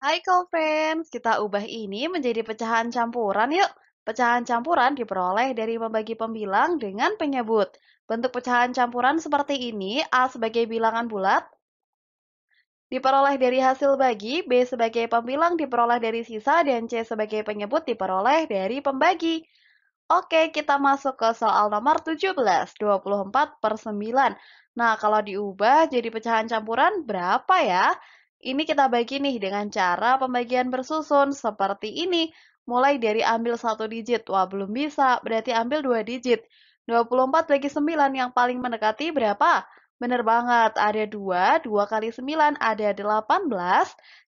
Hai call friends, kita ubah ini menjadi pecahan campuran yuk. Pecahan campuran diperoleh dari membagi pembilang dengan penyebut. Bentuk pecahan campuran seperti ini, A sebagai bilangan bulat, diperoleh dari hasil bagi, B sebagai pembilang diperoleh dari sisa, dan C sebagai penyebut diperoleh dari pembagi. Oke, kita masuk ke soal nomor 17, 24 per 9. Nah, kalau diubah jadi pecahan campuran berapa ya? Ini kita bagi nih dengan cara pembagian bersusun seperti ini. Mulai dari ambil satu digit, wah belum bisa, berarti ambil dua digit. 24 bagi 9 yang paling mendekati berapa? Benar banget, ada 2, 2 kali 9 ada 18,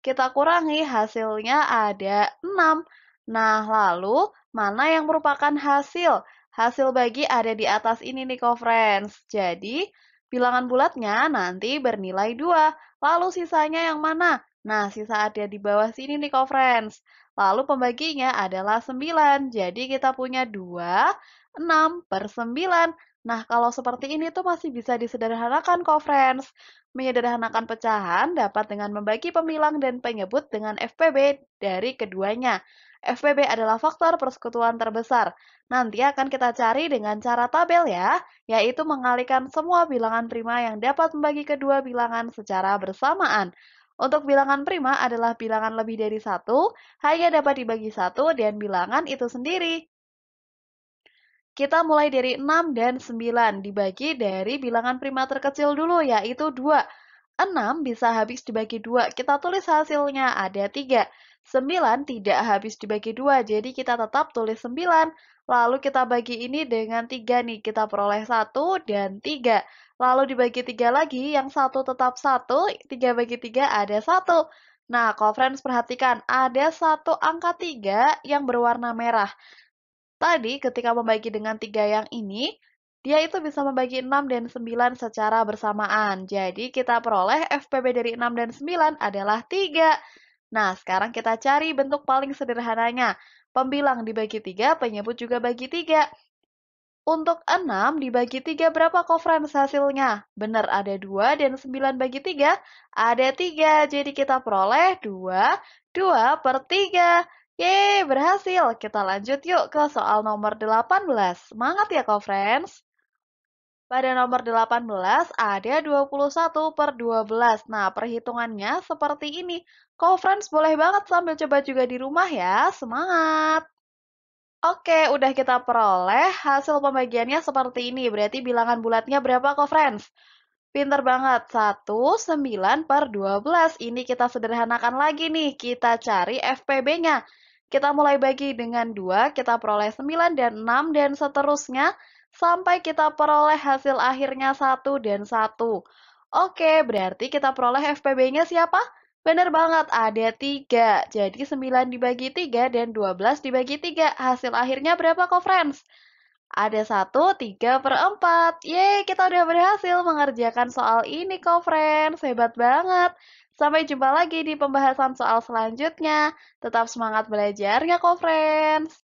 kita kurangi hasilnya ada 6. Nah, lalu mana yang merupakan hasil? Hasil bagi ada di atas ini nih, co-friends. Jadi, bilangan bulatnya nanti bernilai 2. Lalu sisanya yang mana? Nah, sisa ada di bawah sini nih, co-friends. Lalu pembaginya adalah 9. Jadi kita punya 2, 6 per 9. Nah, kalau seperti ini tuh masih bisa disederhanakan, co-friends. Menyederhanakan pecahan dapat dengan membagi pemilang dan penyebut dengan FPB dari keduanya. FPB adalah faktor persekutuan terbesar. Nanti akan kita cari dengan cara tabel ya, yaitu mengalihkan semua bilangan prima yang dapat membagi kedua bilangan secara bersamaan. Untuk bilangan prima adalah bilangan lebih dari satu, hanya dapat dibagi satu dan bilangan itu sendiri. Kita mulai dari 6 dan 9 dibagi dari bilangan prima terkecil dulu yaitu 2. 6 bisa habis dibagi 2, kita tulis hasilnya ada 3. 9 tidak habis dibagi 2, jadi kita tetap tulis 9. Lalu kita bagi ini dengan 3 nih, kita peroleh 1 dan 3. Lalu dibagi 3 lagi, yang 1 tetap 1, 3 bagi 3 ada 1. Nah, conference perhatikan, ada satu angka 3 yang berwarna merah. Tadi ketika membagi dengan tiga yang ini, dia itu bisa membagi 6 dan 9 secara bersamaan. Jadi kita peroleh FPB dari 6 dan 9 adalah 3. Nah, sekarang kita cari bentuk paling sederhananya. Pembilang dibagi 3, penyebut juga bagi 3. Untuk 6 dibagi 3 berapa kofrans hasilnya? Benar ada 2 dan 9 bagi 3 ada 3. Jadi kita peroleh 2, 2 per 3. Yeay, berhasil. Kita lanjut yuk ke soal nomor 18. Semangat ya, co-friends. Pada nomor 18 ada 21 per 12. Nah, perhitungannya seperti ini. Co-friends boleh banget sambil coba juga di rumah ya. Semangat! Oke, udah kita peroleh. Hasil pembagiannya seperti ini. Berarti bilangan bulatnya berapa, co-friends? Pinter banget. 1, 9 per 12. Ini kita sederhanakan lagi nih. Kita cari FPB-nya. Kita mulai bagi dengan 2, kita peroleh 9 dan 6 dan seterusnya sampai kita peroleh hasil akhirnya 1 dan 1. Oke, berarti kita peroleh FPB-nya siapa? Benar banget, ada 3. Jadi 9 dibagi 3 dan 12 dibagi 3. Hasil akhirnya berapa kok, friends? Ada 1, 3 per 4. Yeay, kita udah berhasil mengerjakan soal ini kok, friends. Hebat banget. Sampai jumpa lagi di pembahasan soal selanjutnya. Tetap semangat belajar ya, co friends.